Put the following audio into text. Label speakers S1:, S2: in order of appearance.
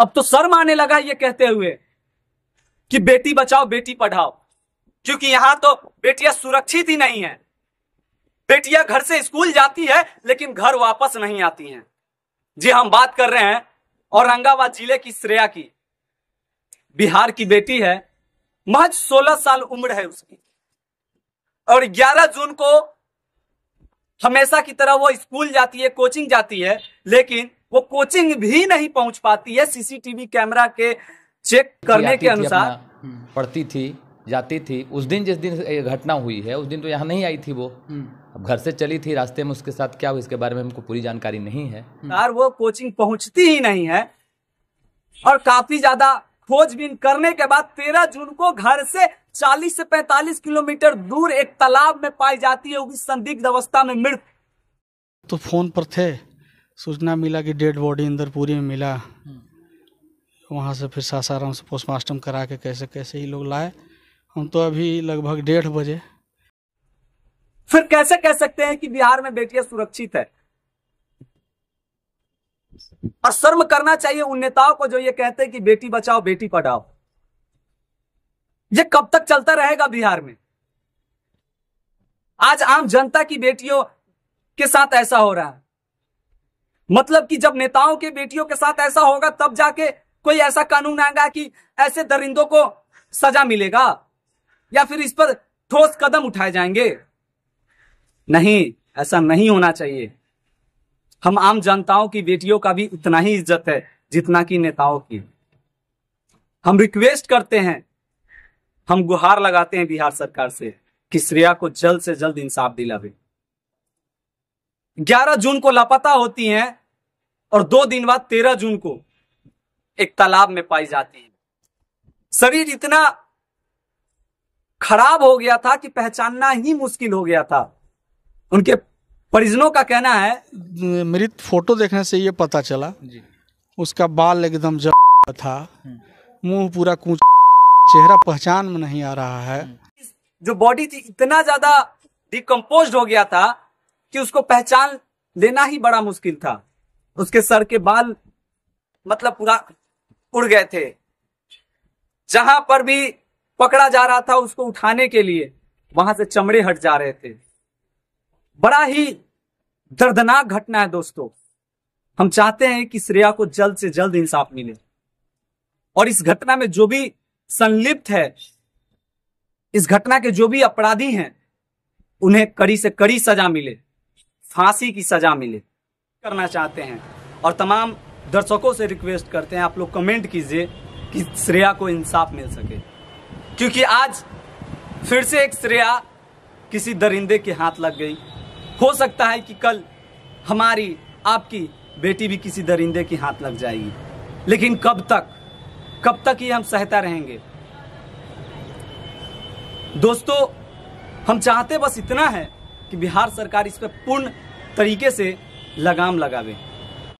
S1: अब तो शर्म आने लगा ये कहते हुए कि बेटी बचाओ बेटी पढ़ाओ क्योंकि यहां तो बेटियां सुरक्षित ही नहीं है बेटियां घर से स्कूल जाती है लेकिन घर वापस नहीं आती हैं जी हम बात कर रहे हैं औरंगाबाद जिले की श्रेया की बिहार की बेटी है महज 16 साल उम्र है उसकी और 11 जून को हमेशा की तरह वो स्कूल जाती है कोचिंग जाती है लेकिन वो कोचिंग भी नहीं पहुंच पाती है सीसीटीवी कैमरा के चेक करने के अनुसार हम्म, पढ़ती थी जाती थी उस दिन जिस दिन घटना हुई है उस दिन तो यहाँ नहीं आई थी वो हम्म। अब घर से चली थी रास्ते में उसके साथ क्या हुआ इसके बारे में हमको पूरी जानकारी नहीं है हम्म। यार वो कोचिंग पहुंचती ही नहीं है और काफी ज्यादा खोजबीन करने के बाद तेरह जून को घर से 40 से 45 किलोमीटर दूर एक तालाब में पाई जाती है संदिग्ध अवस्था में मृत
S2: तो फोन पर थे सूचना मिला कि डेड बॉडी इंदरपुरी में मिला हम्म। वहाँ से फिर सासाराम से पोस्टमार्टम करा के कैसे कैसे ही लोग लाए हम तो अभी लगभग डेढ़ बजे फिर कैसे कह
S1: सकते हैं कि बिहार में बेटियां सुरक्षित है और शर्म करना चाहिए उन नेताओं को जो ये कहते हैं कि बेटी बचाओ बेटी पढ़ाओ ये कब तक चलता रहेगा बिहार में आज आम जनता की बेटियों के साथ ऐसा हो रहा है मतलब कि जब नेताओं के बेटियों के साथ ऐसा होगा तब जाके कोई ऐसा कानून आएगा कि ऐसे दरिंदों को सजा मिलेगा या फिर इस पर ठोस कदम उठाए जाएंगे नहीं ऐसा नहीं होना चाहिए हम आम जनताओं की बेटियों का भी उतना ही इज्जत है जितना कि नेताओं की हम रिक्वेस्ट करते हैं हम गुहार लगाते हैं बिहार सरकार से कि श्रेया को जल्द से जल्द इंसाफ दिलावे ग्यारह जून को लापता होती हैं और दो दिन बाद 13 जून को एक तालाब में पाई जाती है शरीर इतना खराब हो गया था कि पहचानना ही मुश्किल हो गया था उनके परिजनों का कहना है
S2: मृत फोटो देखने से ये पता चला जी। उसका बाल एकदम जब था
S1: हम्म।
S2: मुंह पूरा कूच चेहरा पहचान में नहीं आ रहा है
S1: जो बॉडी थी इतना ज्यादा डिकम्पोज हो गया था कि उसको पहचान लेना ही बड़ा मुश्किल था उसके सर के बाल मतलब पूरा उड़ गए थे जहां पर भी पकड़ा जा रहा था उसको उठाने के लिए वहां से चमड़े हट जा रहे थे बड़ा ही दर्दनाक घटना है दोस्तों हम चाहते हैं कि श्रेया को जल्द से जल्द इंसाफ मिले और इस घटना में जो भी संलिप्त है इस घटना के जो भी अपराधी हैं उन्हें कड़ी से कड़ी सजा मिले फांसी की सज़ा मिले करना चाहते हैं और तमाम दर्शकों से रिक्वेस्ट करते हैं आप लोग कमेंट कीजिए कि श्रेया को इंसाफ मिल सके क्योंकि आज फिर से एक श्रेया किसी दरिंदे के हाथ लग गई हो सकता है कि कल हमारी आपकी बेटी भी किसी दरिंदे के हाथ लग जाएगी लेकिन कब तक कब तक ये हम सहता रहेंगे दोस्तों हम चाहते बस इतना है कि बिहार सरकार इस पर पूर्ण तरीके से लगाम लगावें